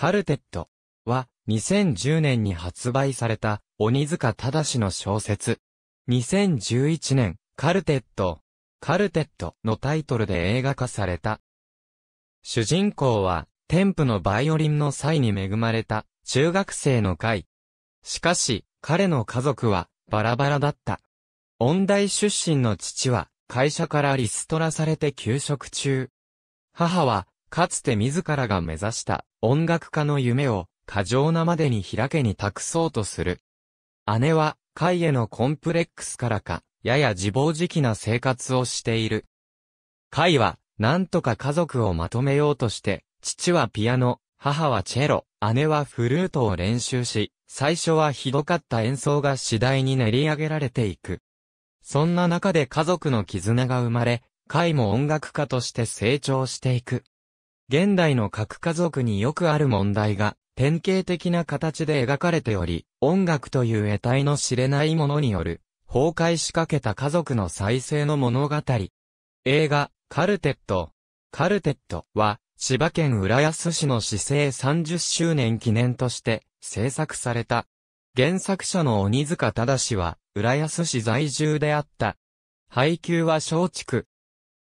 カルテットは2010年に発売された鬼塚正の小説。2011年、カルテット、カルテットのタイトルで映画化された。主人公は、ンプのバイオリンの際に恵まれた中学生の会。しかし、彼の家族はバラバラだった。音大出身の父は会社からリストラされて休職中。母はかつて自らが目指した音楽家の夢を過剰なまでに開けに託そうとする。姉は、会へのコンプレックスからか、やや自暴自棄な生活をしている。会は、なんとか家族をまとめようとして、父はピアノ、母はチェロ、姉はフルートを練習し、最初はひどかった演奏が次第に練り上げられていく。そんな中で家族の絆が生まれ、会も音楽家として成長していく。現代の核家族によくある問題が、典型的な形で描かれており、音楽という得体の知れないものによる、崩壊しかけた家族の再生の物語。映画、カルテット。カルテットは、千葉県浦安市の市政30周年記念として制作された。原作者の鬼塚正は、浦安市在住であった。配給は松竹。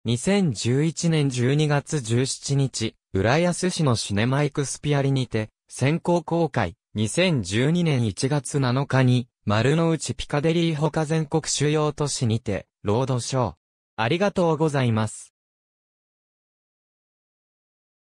2011年12月17日、浦安市のシネマイクスピアリにて、先行公開、2012年1月7日に、丸の内ピカデリーほか全国主要都市にて、ロードショー。ありがとうございます。